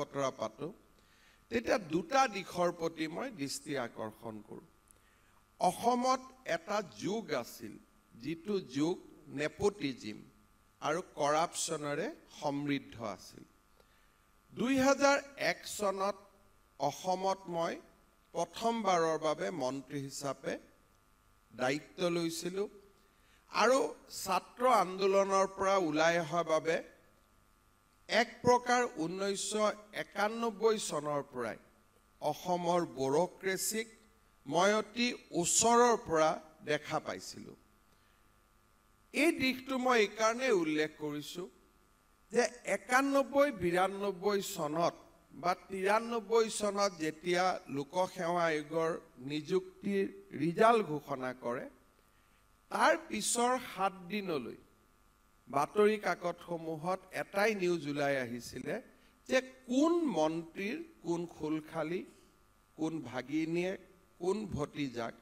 বতৰা পাতো তেতিয়া দুটা দিশৰ প্ৰতি মই দৃষ্টি আকৰ্ষণ কৰোঁ অসমত এটা যুগ আছিল যিটো যুগ নেপটিজিম আৰু কৰাপশ্যনেৰে সমৃদ্ধ আছিল দুই হাজাৰ এক চনত অসমত মই প্ৰথমবাৰৰ বাবে মন্ত্ৰী হিচাপে দায়িত্ব লৈছিলোঁ আৰু ছাত্ৰ আন্দোলনৰ পৰা ওলাই অহাৰ বাবে এক প্ৰকাৰ ঊনৈছশ একানব্বৈ চনৰ পৰাই অসমৰ বৰক্ৰেচিক মই অতি ওচৰৰ পৰা দেখা পাইছিলোঁ এই দিশটো মই এইকাৰণেই উল্লেখ কৰিছোঁ যে একানব্বৈ বিৰান্নব্বৈ চনত বা তিৰান্নব্বৈ চনত যেতিয়া লোকসেৱা আয়োগৰ নিযুক্তিৰ ৰিজাল্ট ঘোষণা কৰে তাৰ পিছৰ সাতদিনলৈ বাতৰি কাকতসমূহত এটাই নিউজ ওলাই আহিছিলে যে কোন মন্ত্ৰীৰ কোন খোলখালি কোন ভাগিনীয়েক কোন ভতিজাক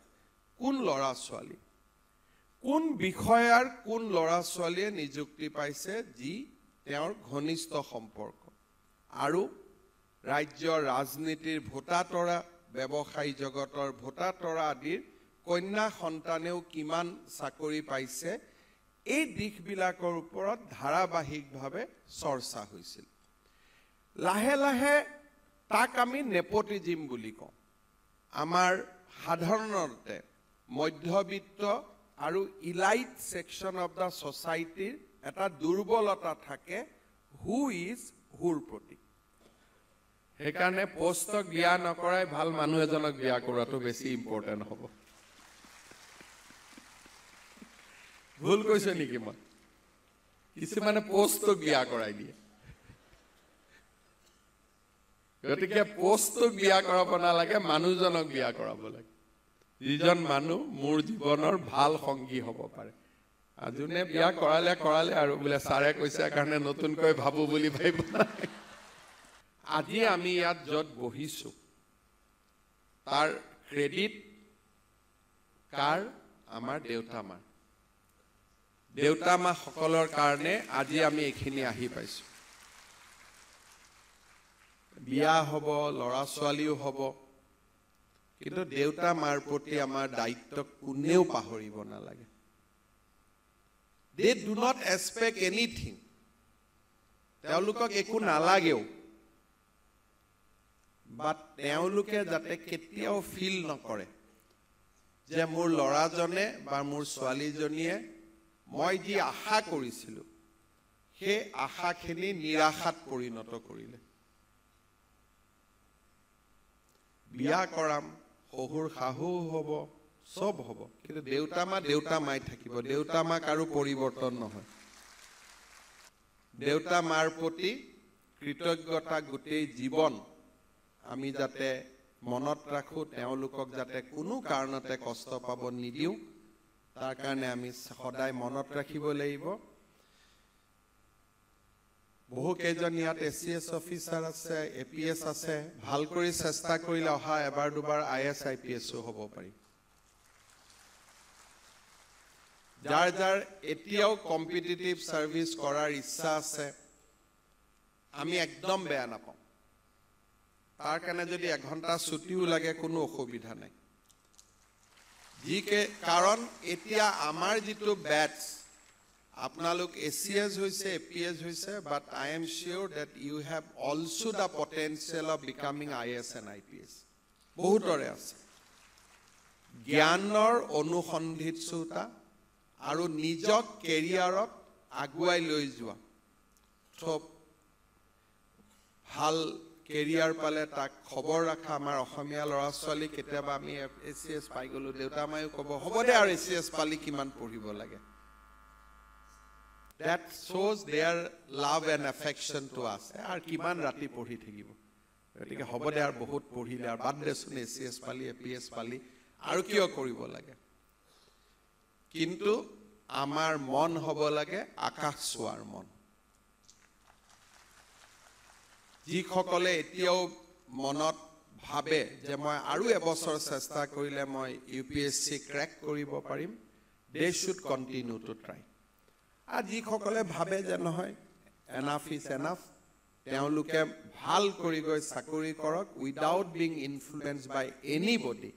কোন ল'ৰা ছোৱালী কোন বিষয়াৰ কোন ল'ৰা ছোৱালীয়ে নিযুক্তি পাইছে যি তেওঁৰ ঘনিষ্ঠ সম্পৰ্ক আৰু ৰাজ্যৰ ৰাজনীতিৰ ভোটাতৰা ব্যৱসায়ী জগতৰ ভোটাতৰা আদিৰ কন্যা সন্তানেও কিমান চাকৰি পাইছে এই দিশবিলাকৰ ওপৰত ধাৰাবাহিকভাৱে চৰ্চা হৈছিল লাহে লাহে তাক আমি নেপটিজিম বুলি কওঁ আমাৰ সাধাৰণতে মধ্যবিত্ত আৰু ইলাইট ছেকশ্যন অৱ দ্য ছচাইটিৰ এটা দুৰ্বলতা থাকে হু ইজ হুৰ প্ৰতি সেইকাৰণে পষ্টক বিয়া নকৰাই ভাল মানুহ এজনক বিয়া কৰাটো বেছি ইম্পৰ্টেণ্ট হ'ব ভুল কৈছে নেকি মই কিছুমানে পোষ্টক বিয়া কৰাই দিয়ে গতিকে পোষ্টটোক বিয়া কৰাব নালাগে মানুহজনক বিয়া কৰাব লাগে যিজন মানুহ মোৰ জীৱনৰ ভাল সংগী হ'ব পাৰে আজোনে বিয়া কৰালে কৰালে আৰু বোলে ছাৰে কৈছে কাৰণে নতুনকৈ ভাবো বুলি ভাবিব নালাগে আজি আমি ইয়াত য'ত বহিছো তাৰ ক্ৰেডিট কাৰ আমাৰ দেউতা মাৰ দেউতা মাসকলৰ কাৰণে আজি আমি এইখিনি আহি পাইছো বিয়া হ'ব ল'ৰা ছোৱালীও হ'ব কিন্তু দেউতা মাৰ প্ৰতি আমাৰ দায়িত্ব কোনেও পাহৰিব নালাগে দে ডু এক্সপেক্ট এনিথিং তেওঁলোকক একো নালাগেও বা তেওঁলোকে যাতে কেতিয়াও ফিল নকৰে যে মোৰ ল'ৰাজনে বা মোৰ ছোৱালীজনীয়ে মই যি আশা কৰিছিলো সেই আশাখিনি নিৰাশাত পৰিণত কৰিলে বিয়া কৰাম শহুৰ শাহু হ'ব চব হ'ব কিন্তু দেউতা মা দেউতা মাই থাকিব দেউতা মাক আৰু পৰিৱৰ্তন নহয় দেউতা মাৰ প্ৰতি কৃতজ্ঞতা গোটেই জীৱন আমি যাতে মনত ৰাখো তেওঁলোকক যাতে কোনো কাৰণতে কষ্ট পাব নিদিওঁ তাৰ কাৰণে আমি সদায় মনত ৰাখিব লাগিব বহুকেইজন ইয়াত এ চি এছ অফিচাৰ আছে এ পি এছ আছে ভাল কৰি চেষ্টা কৰিলে অহা এবাৰ দুবাৰ আই এছ আই পি এছো হ'ব পাৰি যাৰ যাৰ এতিয়াও কম্পিটিটিভ ছাৰ্ভিচ কৰাৰ ইচ্ছা আছে আমি একদম বেয়া নাপাওঁ তাৰ কাৰণে যদি এঘণ্টা ছুটিও লাগে কোনো অসুবিধা নাই যিকে কাৰণ এতিয়া আমাৰ যিটো বেটছ আপোনালোক এ চি এছ হৈছে এ পি এছ হৈছে but I am sure that you have also the potential of becoming I S and I P S বহুতৰে আছে জ্ঞানৰ অনুসন্ধিতা আৰু নিজক কেৰিয়াৰত আগুৱাই লৈ যোৱা চব ভাল কেৰিয়াৰ পালে তাক খবৰ ৰাখা আমাৰ অসমীয়া ল'ৰা ছোৱালী কেতিয়াবা আমি এ চি এছ পাই গলো দেউতা মায়ো ক'ব হ'ব দে আৰু এ চি এছ পালি কিমান পঢ়িব লাগে ডেট শ্ব'জ দেয়াৰ লাভ এণ্ড এফেকশ্যনটো আছে আৰু কিমান ৰাতি পঢ়ি থাকিব গতিকে হ'ব দে আৰু বহুত পঢ়িলে আৰু বাদ দেচোন এ চি এছ পালি এ পি এছ পালি আৰু কিয় কৰিব লাগে কিন্তু আমাৰ মন হ'ব লাগে আকাশ চোৱাৰ মন যিসকলে এতিয়াও মনত ভাবে যে মই আৰু এবছৰ চেষ্টা কৰিলে মই U P S C crack কৰিব পাৰিম they should continue to try আৰু যিসকলে ভাবে যে নহয় এনাফ ইজ এনাফ তেওঁলোকে ভাল কৰি গৈ চাকৰি কৰক without being influence by anybody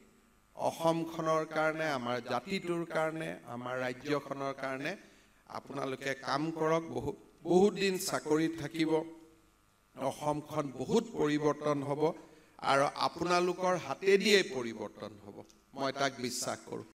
অসমখনৰ কাৰণে আমাৰ জাতিটোৰ কাৰণে আমাৰ ৰাজ্যখনৰ কাৰণে আপোনালোকে কাম কৰক বহু বহুত দিন চাকৰিত থাকিব অসমখন বহুত পৰিৱৰ্তন হ'ব আৰু আপোনালোকৰ হাতেদিয়েই পৰিৱৰ্তন হ'ব মই তাক বিশ্বাস কৰোঁ